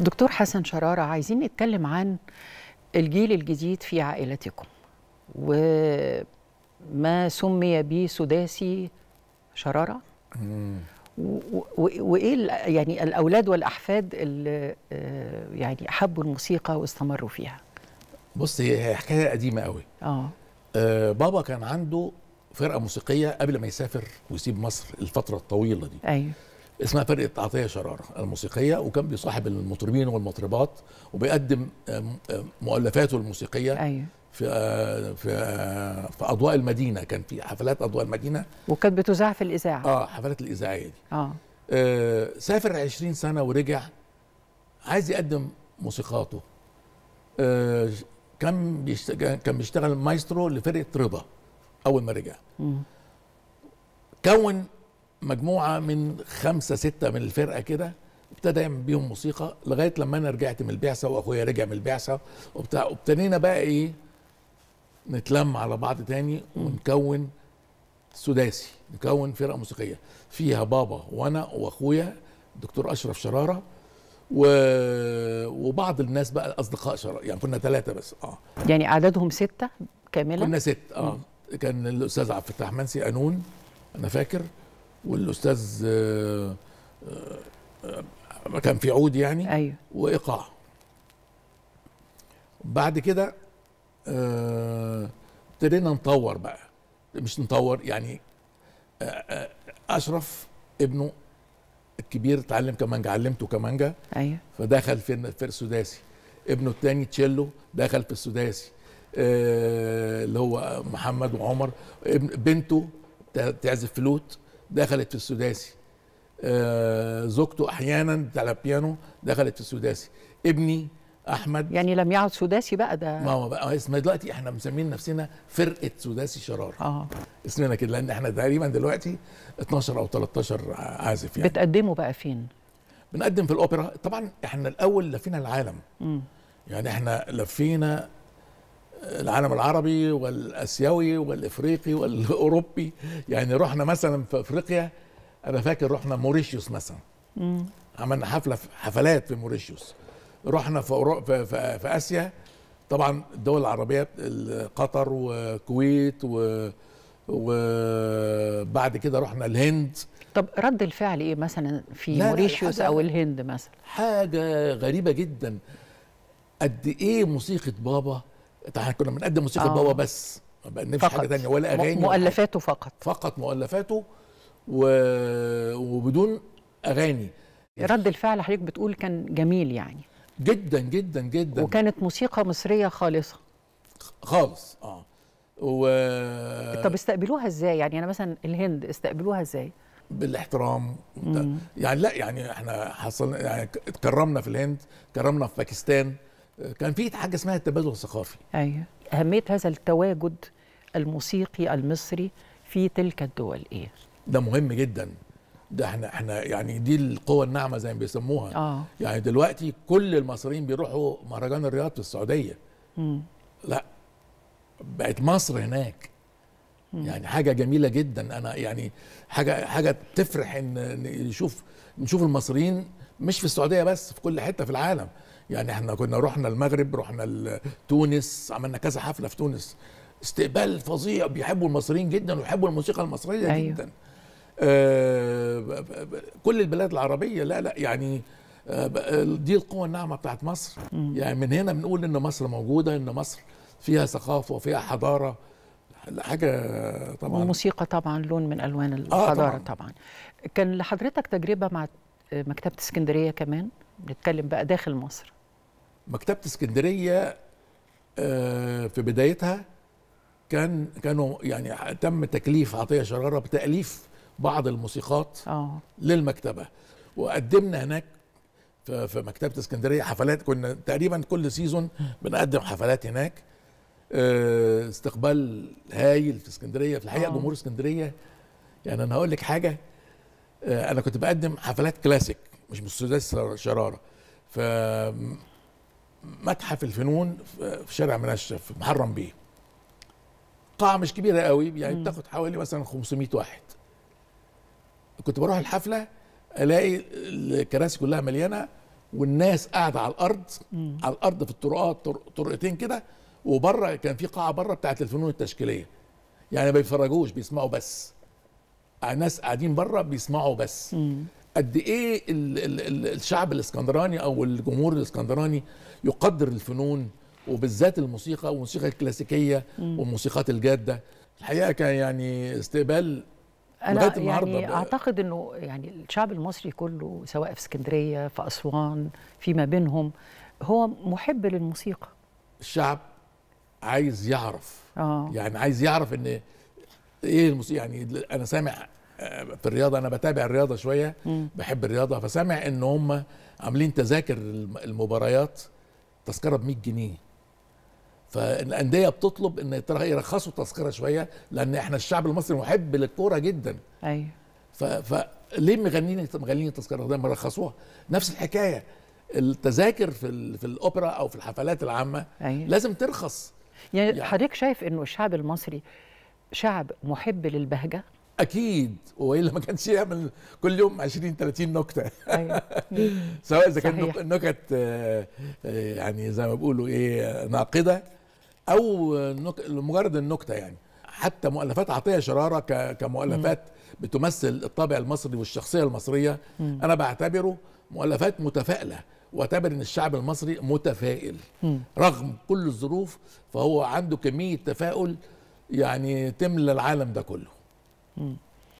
دكتور حسن شرارة عايزين نتكلم عن الجيل الجديد في عائلتكم وما سمي به سداسي شرارة وايه يعني الاولاد والاحفاد اللي آه، يعني حبوا الموسيقى واستمروا فيها بص هي حكايه قديمه قوي آه. اه بابا كان عنده فرقه موسيقيه قبل ما يسافر ويسيب مصر الفتره الطويله دي ايوه اسمها فرقه عطيه شراره الموسيقيه وكان بيصاحب المطربين والمطربات وبيقدم مؤلفاته الموسيقيه أيوة. في آه، في آه، في اضواء المدينه كان في حفلات اضواء المدينه وكانت بتذاع في الاذاعه اه حفلات الاذاعيه دي اه, آه، سافر 20 سنه ورجع عايز يقدم موسيقاته آه كان بيشتغل كان بيشتغل مايسترو لفرقه رضا اول ما رجع كون مجموعه من خمسه سته من الفرقه كده ابتدى يعمل بيهم موسيقى لغايه لما انا رجعت من البعثه واخويا رجع من البعثه وبتاع وابتدينا بقى ايه نتلم على بعض تاني ونكون سداسي نكون فرقه موسيقيه فيها بابا وانا واخويا الدكتور اشرف شراره و... وبعض الناس بقى اصدقاء شراره يعني كنا ثلاثه بس اه يعني عددهم سته كامله كنا ست اه كان الاستاذ عبد الفتاح منسي انون انا فاكر والاستاذ كان في عود يعني ايوه وايقاع بعد كده ابتدينا نطور بقى مش نطور يعني اشرف ابنه الكبير اتعلم كمانجا علمته كمانجا ايوه فدخل في في السداسي ابنه الثاني تشيلو دخل في السداسي آه، اللي هو محمد وعمر ابن بنته تعزف فلوت دخلت في السداسي آه، زوجته احيانا بتاع البيانو دخلت في السداسي ابني احمد يعني لم يعد سداسي بقى ده ما هو بقى اسمه دلوقتي احنا مسمين نفسنا فرقه سداسي شرار اه اسمنا كده لان احنا تقريبا دلوقتي 12 او 13 عازف يعني بتقدموا بقى فين؟ بنقدم في الاوبرا طبعا احنا الاول لفينا العالم م. يعني احنا لفينا العالم العربي والاسيوي والافريقي والاوروبي يعني رحنا مثلا في افريقيا انا فاكر رحنا موريشيوس مثلا مم. عملنا حفله حفلات في موريشيوس رحنا في, أورو... في, في, في اسيا طبعا الدول العربيه قطر والكويت و... وبعد كده رحنا الهند طب رد الفعل ايه مثلا في موريشيوس او الهند مثلا حاجه غريبه جدا قد ايه موسيقى بابا احنا كنا بنقدم موسيقى آه. بابا بس ما بنقدمش حاجه ثانيه ولا اغاني مؤلفاته فقط فقط مؤلفاته و... وبدون اغاني يعني رد الفعل حضرتك بتقول كان جميل يعني جدا جدا جدا وكانت موسيقى مصريه خالصه خالص اه و... طب استقبلوها ازاي يعني انا مثلا الهند استقبلوها ازاي بالاحترام يعني لا يعني احنا حصلنا يعني اتكرمنا في الهند كرمنا في باكستان كان في حاجه اسمها التبادل الثقافي ايوه اهميه هذا التواجد الموسيقي المصري في تلك الدول ايه ده مهم جدا ده احنا احنا يعني دي القوه الناعمه زي ما بيسموها آه. يعني دلوقتي كل المصريين بيروحوا مهرجان الرياض في السعوديه م. لا بقت مصر هناك م. يعني حاجه جميله جدا انا يعني حاجه حاجه تفرح ان نشوف نشوف المصريين مش في السعوديه بس في كل حته في العالم يعني احنا كنا رحنا المغرب رحنا تونس عملنا كذا حفله في تونس استقبال فظيع بيحبوا المصريين جدا ويحبوا الموسيقى المصريه أيوه. جدا آه كل البلاد العربيه لا لا يعني آه دي القوه الناعمه بتاعت مصر م. يعني من هنا بنقول ان مصر موجوده ان مصر فيها ثقافه وفيها حضاره حاجه طبعا وموسيقى طبعا لون من الوان آه، الحضاره آه طبعا. طبعا كان لحضرتك تجربه مع مكتبه اسكندريه كمان نتكلم بقى داخل مصر مكتبه اسكندريه آه، في بدايتها كان كانوا يعني تم تكليف عطيه شراره بتاليف بعض الموسيقات أوه. للمكتبه وقدمنا هناك في مكتبه اسكندريه حفلات كنا تقريبا كل سيزون بنقدم حفلات هناك آه، استقبال هايل في اسكندريه في الحقيقه أوه. جمهور اسكندريه يعني انا هقول لك حاجه آه، انا كنت بقدم حفلات كلاسيك مش بالسداس شراره ف متحف الفنون في شارع منشف في محرم بيه قاعه مش كبيره قوي يعني بتاخد حوالي مثلا 500 واحد كنت بروح الحفله الاقي الكراسي كلها مليانه والناس قاعده على الارض مم. على الارض في الطرقات طرقتين كده وبره كان في قاعه بره بتاعت الفنون التشكيليه يعني ما بيتفرجوش بيسمعوا بس ناس قاعدين بره بيسمعوا بس قد ايه الـ الـ الشعب الاسكندراني او الجمهور الاسكندراني يقدر الفنون وبالذات الموسيقى والموسيقى الكلاسيكيه والموسيقات الجاده الحقيقه كان يعني استقبال أنا يعني اعتقد انه يعني الشعب المصري كله سواء في اسكندريه في اسوان فيما بينهم هو محب للموسيقى الشعب عايز يعرف آه. يعني عايز يعرف ان ايه يعني انا سامع آه، في الرياضه انا بتابع الرياضه شويه بحب الرياضه فسامع ان هم عاملين تذاكر المباريات تذكره ب 100 جنيه فالانديه بتطلب ان يرخصوا التذكره شويه لان احنا الشعب المصري محب للكوره جدا ايوه فليه مغنيين مغنيين التذكره ده ما رخصوها نفس الحكايه التذاكر في في الاوبرا او في الحفلات العامه أيوة. لازم ترخص يعني, يعني حضرتك شايف انه الشعب المصري شعب محب للبهجه اكيد والا ما كانش يعمل كل يوم 20 30 نكته أيوة. سواء اذا كان نكت آه، آه، يعني زي ما بيقولوا ايه ناقده او مجرد النكته يعني حتى مؤلفات عطيه شراره كمؤلفات بتمثل الطابع المصري والشخصيه المصريه انا بعتبره مؤلفات متفائله واعتبر ان الشعب المصري متفائل رغم كل الظروف فهو عنده كميه تفاؤل يعني تملى العالم ده كله م.